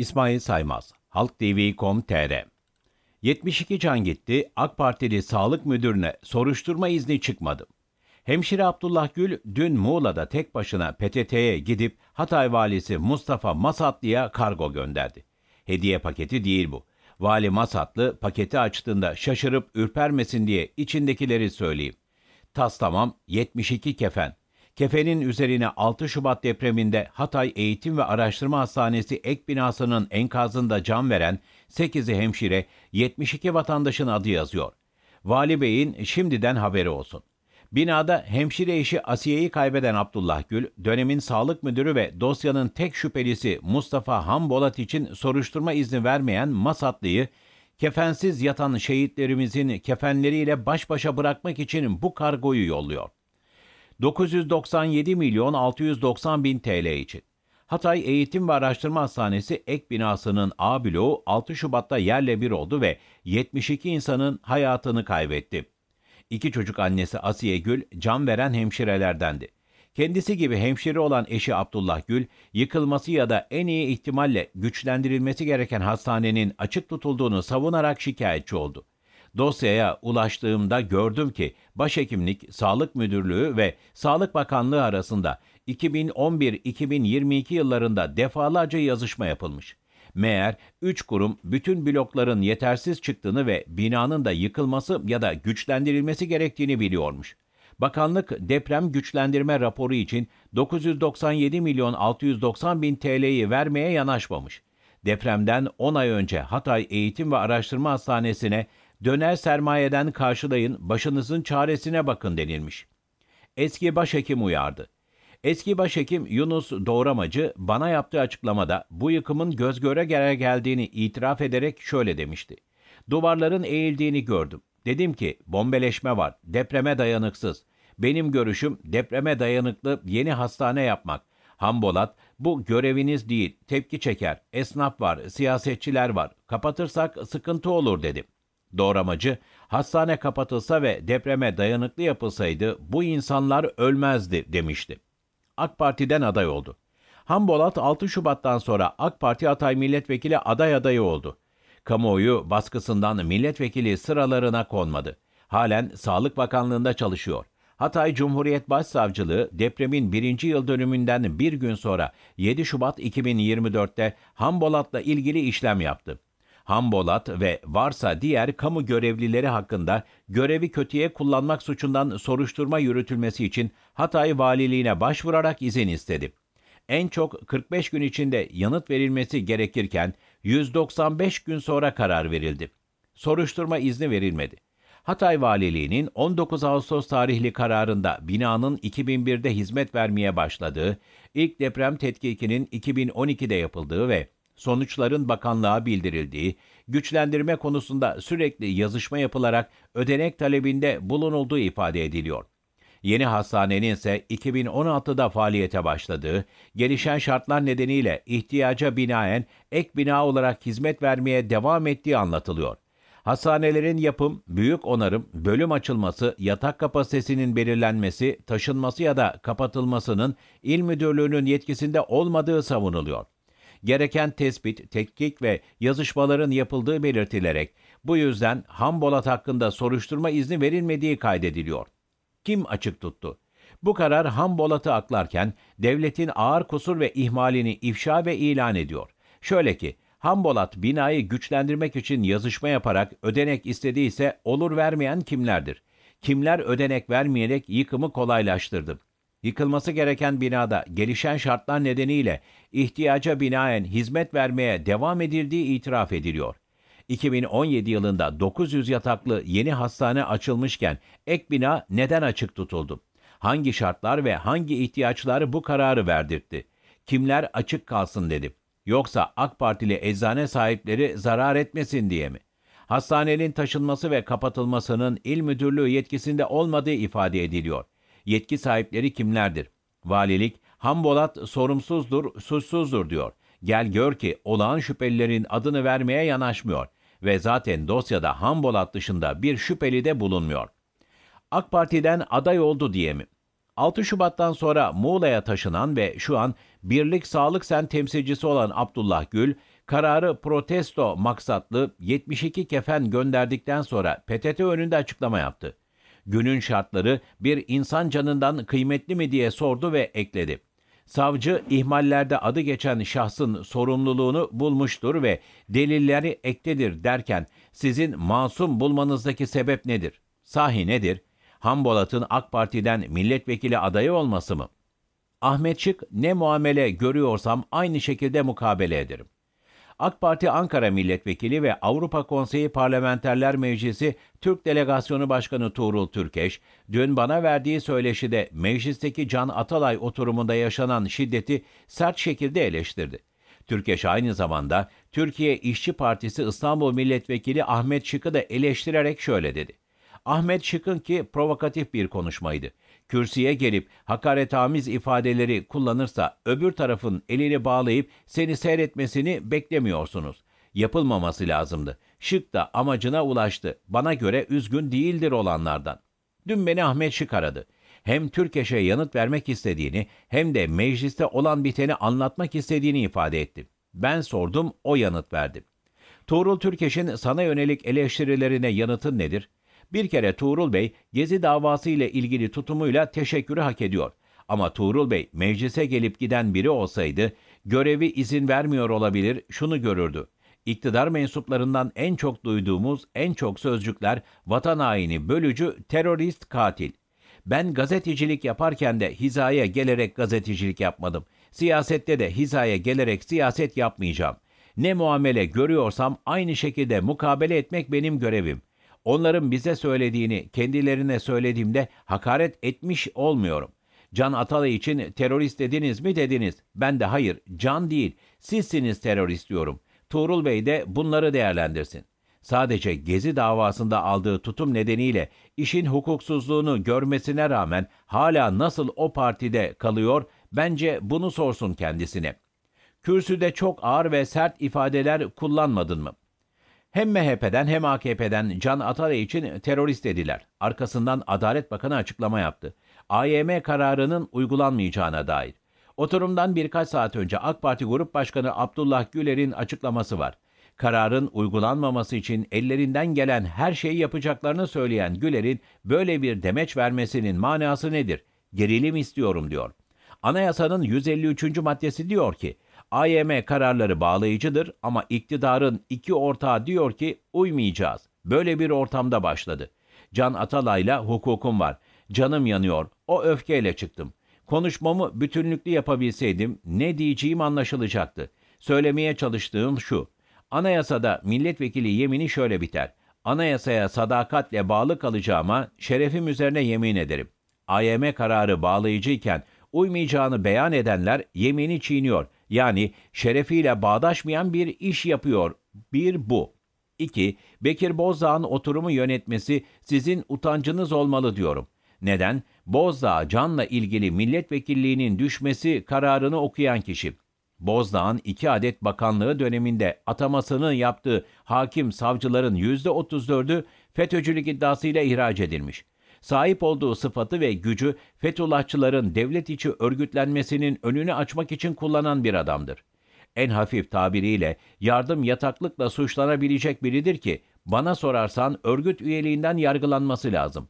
İsmail Saymaz, halktv.com.tr 72 can gitti, AK Partili sağlık müdürüne soruşturma izni çıkmadı. Hemşire Abdullah Gül dün Muğla'da tek başına PTT'ye gidip Hatay valisi Mustafa Masatlı'ya kargo gönderdi. Hediye paketi değil bu. Vali Masatlı paketi açtığında şaşırıp ürpermesin diye içindekileri söyleyeyim. Tas tamam 72 kefen, Kefenin üzerine 6 Şubat depreminde Hatay Eğitim ve Araştırma Hastanesi ek binasının enkazında can veren 8'i hemşire 72 vatandaşın adı yazıyor. Vali Bey'in şimdiden haberi olsun. Binada hemşire işi Asiye'yi kaybeden Abdullah Gül, dönemin sağlık müdürü ve dosyanın tek şüphelisi Mustafa Hambolat için soruşturma izni vermeyen Masatlı'yı kefensiz yatan şehitlerimizin kefenleriyle baş başa bırakmak için bu kargoyu yolluyor. 997 milyon 690 bin TL için. Hatay Eğitim ve Araştırma Hastanesi ek binasının A bloğu 6 Şubat'ta yerle bir oldu ve 72 insanın hayatını kaybetti. İki çocuk annesi Asiye Gül can veren hemşirelerdendi. Kendisi gibi hemşire olan eşi Abdullah Gül, yıkılması ya da en iyi ihtimalle güçlendirilmesi gereken hastanenin açık tutulduğunu savunarak şikayetçi oldu. Dosyaya ulaştığımda gördüm ki Başhekimlik, Sağlık Müdürlüğü ve Sağlık Bakanlığı arasında 2011-2022 yıllarında defalarca yazışma yapılmış. Meğer 3 kurum bütün blokların yetersiz çıktığını ve binanın da yıkılması ya da güçlendirilmesi gerektiğini biliyormuş. Bakanlık deprem güçlendirme raporu için 997 milyon 690 bin TL'yi vermeye yanaşmamış. Depremden 10 ay önce Hatay Eğitim ve Araştırma Hastanesi'ne döner sermayeden karşılayın, başınızın çaresine bakın denilmiş. Eski başhekim uyardı. Eski başhekim Yunus Doğramacı bana yaptığı açıklamada bu yıkımın göz göre göre geldiğini itiraf ederek şöyle demişti. Duvarların eğildiğini gördüm. Dedim ki bombeleşme var, depreme dayanıksız. Benim görüşüm depreme dayanıklı yeni hastane yapmak. Hambolat, bu göreviniz değil, tepki çeker, esnaf var, siyasetçiler var, kapatırsak sıkıntı olur dedim.'' Doğramacı, hastane kapatılsa ve depreme dayanıklı yapılsaydı bu insanlar ölmezdi demişti. AK Parti'den aday oldu. Hambolat 6 Şubat'tan sonra AK Parti Atay Milletvekili aday adayı oldu. Kamuoyu baskısından milletvekili sıralarına konmadı. Halen Sağlık Bakanlığı'nda çalışıyor. Hatay Cumhuriyet Başsavcılığı depremin birinci yıl dönümünden bir gün sonra 7 Şubat 2024'te Hambolat'la ilgili işlem yaptı. Hambolat ve varsa diğer kamu görevlileri hakkında görevi kötüye kullanmak suçundan soruşturma yürütülmesi için Hatay Valiliğine başvurarak izin istedi. En çok 45 gün içinde yanıt verilmesi gerekirken 195 gün sonra karar verildi. Soruşturma izni verilmedi. Hatay Valiliği'nin 19 Ağustos tarihli kararında binanın 2001'de hizmet vermeye başladığı, ilk deprem tetkikinin 2012'de yapıldığı ve sonuçların bakanlığa bildirildiği, güçlendirme konusunda sürekli yazışma yapılarak ödenek talebinde bulunulduğu ifade ediliyor. Yeni hastanenin ise 2016'da faaliyete başladığı, gelişen şartlar nedeniyle ihtiyaca binaen ek bina olarak hizmet vermeye devam ettiği anlatılıyor. Hastanelerin yapım, büyük onarım, bölüm açılması, yatak kapasitesinin belirlenmesi, taşınması ya da kapatılmasının il müdürlüğünün yetkisinde olmadığı savunuluyor gereken tespit, tetkik ve yazışmaların yapıldığı belirtilerek bu yüzden Hambolat hakkında soruşturma izni verilmediği kaydediliyor. Kim açık tuttu? Bu karar Hambolat'ı aklarken devletin ağır kusur ve ihmalini ifşa ve ilan ediyor. Şöyle ki, Hambolat binayı güçlendirmek için yazışma yaparak ödenek istediyse olur vermeyen kimlerdir? Kimler ödenek vermeyerek yıkımı kolaylaştırdı? Yıkılması gereken binada gelişen şartlar nedeniyle ihtiyaca binaen hizmet vermeye devam edildiği itiraf ediliyor. 2017 yılında 900 yataklı yeni hastane açılmışken ek bina neden açık tutuldu? Hangi şartlar ve hangi ihtiyaçlar bu kararı verdirtti? Kimler açık kalsın dedi? Yoksa AK Partili eczane sahipleri zarar etmesin diye mi? Hastanenin taşınması ve kapatılmasının il müdürlüğü yetkisinde olmadığı ifade ediliyor. Yetki sahipleri kimlerdir? Valilik, Hambolat sorumsuzdur, suçsuzdur diyor. Gel gör ki olağan şüphelilerin adını vermeye yanaşmıyor ve zaten dosyada Hambolat dışında bir şüpheli de bulunmuyor. AK Parti'den aday oldu diye mi? 6 Şubat'tan sonra Muğla'ya taşınan ve şu an Birlik Sağlık Sen temsilcisi olan Abdullah Gül, kararı protesto maksatlı 72 kefen gönderdikten sonra PTT önünde açıklama yaptı. Günün şartları bir insan canından kıymetli mi diye sordu ve ekledi. Savcı ihmallerde adı geçen şahsın sorumluluğunu bulmuştur ve delilleri ektedir derken sizin masum bulmanızdaki sebep nedir? Sahi nedir? Hambolat'ın AK Parti'den milletvekili adayı olması mı? Ahmetçik ne muamele görüyorsam aynı şekilde mukabele ederim. AK Parti Ankara Milletvekili ve Avrupa Konseyi Parlamenterler Meclisi Türk Delegasyonu Başkanı Tuğrul Türkeş, dün bana verdiği söyleşide meclisteki Can Atalay oturumunda yaşanan şiddeti sert şekilde eleştirdi. Türkeş aynı zamanda Türkiye İşçi Partisi İstanbul Milletvekili Ahmet Şık'ı da eleştirerek şöyle dedi. Ahmet Şık'ın ki provokatif bir konuşmaydı kürsüye gelip hakaretamiz ifadeleri kullanırsa öbür tarafın elini bağlayıp seni seyretmesini beklemiyorsunuz. Yapılmaması lazımdı. Şık da amacına ulaştı. Bana göre üzgün değildir olanlardan. Dün beni Ahmet Şık aradı. Hem Türkeş'e yanıt vermek istediğini hem de mecliste olan biteni anlatmak istediğini ifade etti. Ben sordum, o yanıt verdi. Tuğrul Türkeş'in sana yönelik eleştirilerine yanıtın nedir? Bir kere Tuğrul Bey Gezi davası ile ilgili tutumuyla teşekkürü hak ediyor. Ama Tuğrul Bey meclise gelip giden biri olsaydı görevi izin vermiyor olabilir şunu görürdü. İktidar mensuplarından en çok duyduğumuz en çok sözcükler vatan haini, bölücü, terörist, katil. Ben gazetecilik yaparken de hizaya gelerek gazetecilik yapmadım. Siyasette de hizaya gelerek siyaset yapmayacağım. Ne muamele görüyorsam aynı şekilde mukabele etmek benim görevim. Onların bize söylediğini kendilerine söylediğimde hakaret etmiş olmuyorum. Can Atalay için terörist dediniz mi dediniz. Ben de hayır, Can değil, sizsiniz terörist diyorum. Tuğrul Bey de bunları değerlendirsin. Sadece Gezi davasında aldığı tutum nedeniyle işin hukuksuzluğunu görmesine rağmen hala nasıl o partide kalıyor bence bunu sorsun kendisine. Kürsüde çok ağır ve sert ifadeler kullanmadın mı? Hem MHP'den hem AKP'den Can Atalay için terörist dediler. Arkasından Adalet Bakanı açıklama yaptı. AYM kararının uygulanmayacağına dair. Oturumdan birkaç saat önce AK Parti Grup Başkanı Abdullah Güler'in açıklaması var. Kararın uygulanmaması için ellerinden gelen her şeyi yapacaklarını söyleyen Güler'in böyle bir demeç vermesinin manası nedir? Gerilim istiyorum diyor. Anayasanın 153. maddesi diyor ki, AYM kararları bağlayıcıdır ama iktidarın iki ortağı diyor ki uymayacağız. Böyle bir ortamda başladı. Can Atalay'la hukukum var. Canım yanıyor. O öfkeyle çıktım. Konuşmamı bütünlüklü yapabilseydim ne diyeceğim anlaşılacaktı. Söylemeye çalıştığım şu. Anayasada milletvekili yemini şöyle biter. Anayasaya sadakatle bağlı kalacağıma şerefim üzerine yemin ederim. AYM kararı bağlayıcıyken uymayacağını beyan edenler yemini çiğniyor.'' yani şerefiyle bağdaşmayan bir iş yapıyor. Bir bu. 2. Bekir Bozdağ'ın oturumu yönetmesi sizin utancınız olmalı diyorum. Neden? Bozdağ canla ilgili milletvekilliğinin düşmesi kararını okuyan kişi. Bozdağ'ın iki adet bakanlığı döneminde atamasını yaptığı hakim savcıların %34'ü FETÖ'cülük iddiasıyla ihraç edilmiş sahip olduğu sıfatı ve gücü Fethullahçıların devlet içi örgütlenmesinin önünü açmak için kullanan bir adamdır. En hafif tabiriyle yardım yataklıkla suçlanabilecek biridir ki bana sorarsan örgüt üyeliğinden yargılanması lazım.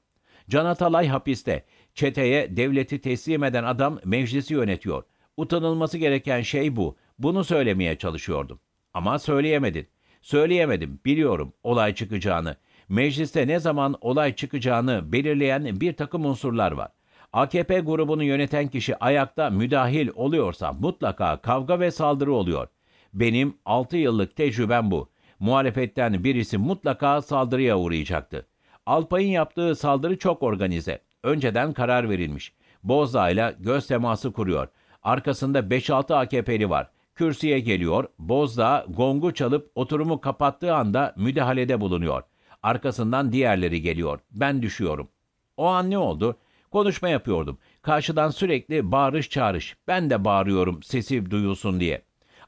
Can Atalay hapiste. Çeteye devleti teslim eden adam meclisi yönetiyor. Utanılması gereken şey bu. Bunu söylemeye çalışıyordum. Ama söyleyemedin. Söyleyemedim, biliyorum olay çıkacağını mecliste ne zaman olay çıkacağını belirleyen bir takım unsurlar var. AKP grubunu yöneten kişi ayakta müdahil oluyorsa mutlaka kavga ve saldırı oluyor. Benim 6 yıllık tecrübem bu. Muhalefetten birisi mutlaka saldırıya uğrayacaktı. Alpay'ın yaptığı saldırı çok organize. Önceden karar verilmiş. Bozda ile göz teması kuruyor. Arkasında 5-6 AKP'li var. Kürsüye geliyor, Bozda gongu çalıp oturumu kapattığı anda müdahalede bulunuyor. Arkasından diğerleri geliyor. Ben düşüyorum. O an ne oldu? Konuşma yapıyordum. Karşıdan sürekli bağırış çağırış. Ben de bağırıyorum sesi duyulsun diye.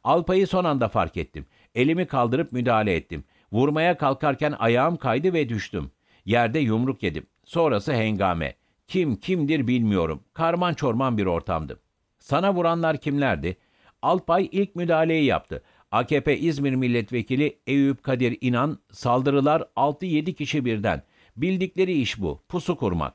Alpayı son anda fark ettim. Elimi kaldırıp müdahale ettim. Vurmaya kalkarken ayağım kaydı ve düştüm. Yerde yumruk yedim. Sonrası hengame. Kim kimdir bilmiyorum. Karman çorman bir ortamdı. Sana vuranlar kimlerdi? Alpay ilk müdahaleyi yaptı. AKP İzmir Milletvekili Eyüp Kadir İnan, saldırılar 6-7 kişi birden. Bildikleri iş bu, pusu kurmak.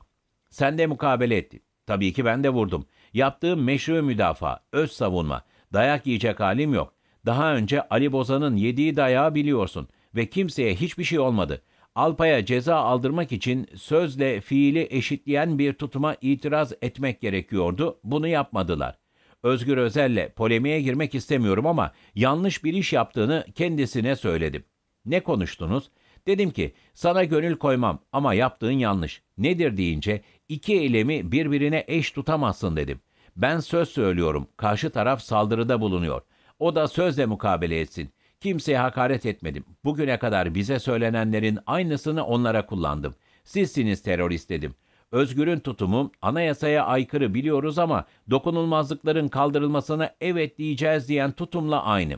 Sen de mukabele ettin. Tabii ki ben de vurdum. Yaptığım meşru müdafaa, öz savunma. Dayak yiyecek halim yok. Daha önce Ali Bozan'ın yediği dayağı biliyorsun ve kimseye hiçbir şey olmadı. Alpa'ya ceza aldırmak için sözle fiili eşitleyen bir tutuma itiraz etmek gerekiyordu. Bunu yapmadılar.'' Özgür Özel'le polemiğe girmek istemiyorum ama yanlış bir iş yaptığını kendisine söyledim. Ne konuştunuz? Dedim ki sana gönül koymam ama yaptığın yanlış. Nedir deyince iki eylemi birbirine eş tutamazsın dedim. Ben söz söylüyorum. Karşı taraf saldırıda bulunuyor. O da sözle mukabele etsin. Kimseye hakaret etmedim. Bugüne kadar bize söylenenlerin aynısını onlara kullandım. Sizsiniz terörist dedim. Özgür'ün tutumu anayasaya aykırı biliyoruz ama dokunulmazlıkların kaldırılmasına evet diyeceğiz diyen tutumla aynı.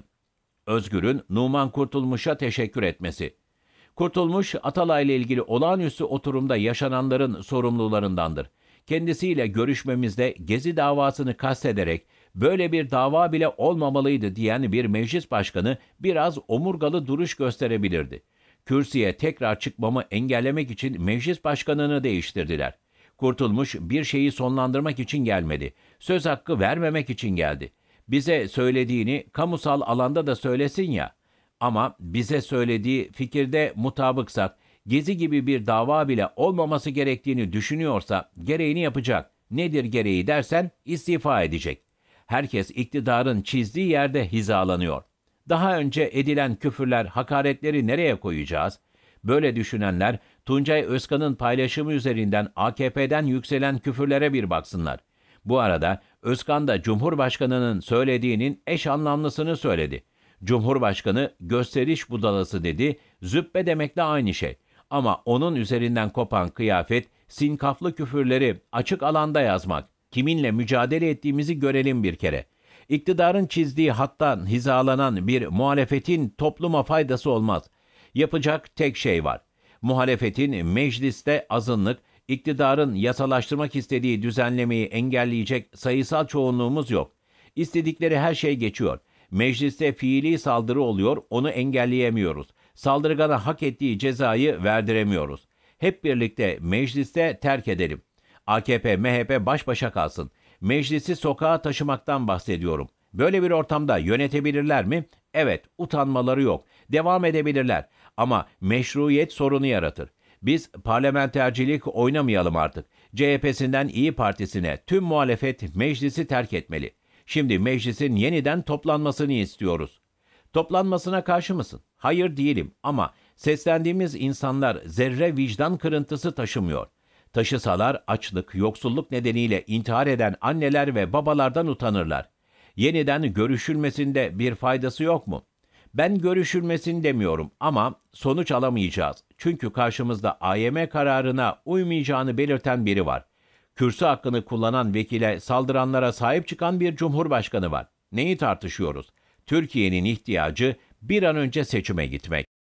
Özgür'ün Numan Kurtulmuş'a teşekkür etmesi. Kurtulmuş, Atalay ile ilgili olağanüstü oturumda yaşananların sorumlularındandır. Kendisiyle görüşmemizde Gezi davasını kastederek böyle bir dava bile olmamalıydı diyen bir meclis başkanı biraz omurgalı duruş gösterebilirdi kürsüye tekrar çıkmamı engellemek için meclis başkanını değiştirdiler. Kurtulmuş bir şeyi sonlandırmak için gelmedi. Söz hakkı vermemek için geldi. Bize söylediğini kamusal alanda da söylesin ya. Ama bize söylediği fikirde mutabıksak, gezi gibi bir dava bile olmaması gerektiğini düşünüyorsa gereğini yapacak. Nedir gereği dersen istifa edecek. Herkes iktidarın çizdiği yerde hizalanıyor. Daha önce edilen küfürler, hakaretleri nereye koyacağız? Böyle düşünenler Tuncay Özkan'ın paylaşımı üzerinden AKP'den yükselen küfürlere bir baksınlar. Bu arada Özkan da Cumhurbaşkanı'nın söylediğinin eş anlamlısını söyledi. Cumhurbaşkanı gösteriş budalası dedi, züppe demekle aynı şey. Ama onun üzerinden kopan kıyafet, sinkaflı küfürleri açık alanda yazmak. Kiminle mücadele ettiğimizi görelim bir kere.'' İktidarın çizdiği hattan hizalanan bir muhalefetin topluma faydası olmaz. Yapacak tek şey var. Muhalefetin mecliste azınlık, iktidarın yasalaştırmak istediği düzenlemeyi engelleyecek sayısal çoğunluğumuz yok. İstedikleri her şey geçiyor. Mecliste fiili saldırı oluyor, onu engelleyemiyoruz. Saldırgana hak ettiği cezayı verdiremiyoruz. Hep birlikte mecliste terk edelim. AKP, MHP baş başa kalsın. Meclisi sokağa taşımaktan bahsediyorum. Böyle bir ortamda yönetebilirler mi? Evet, utanmaları yok. Devam edebilirler ama meşruiyet sorunu yaratır. Biz parlamentercilik oynamayalım artık. CHP'sinden İyi Partisi'ne tüm muhalefet meclisi terk etmeli. Şimdi meclisin yeniden toplanmasını istiyoruz. Toplanmasına karşı mısın? Hayır değilim ama seslendiğimiz insanlar zerre vicdan kırıntısı taşımıyor. Taşısalar açlık, yoksulluk nedeniyle intihar eden anneler ve babalardan utanırlar. Yeniden görüşülmesinde bir faydası yok mu? Ben görüşülmesini demiyorum ama sonuç alamayacağız. Çünkü karşımızda AYM kararına uymayacağını belirten biri var. Kürsü hakkını kullanan vekile saldıranlara sahip çıkan bir cumhurbaşkanı var. Neyi tartışıyoruz? Türkiye'nin ihtiyacı bir an önce seçime gitmek.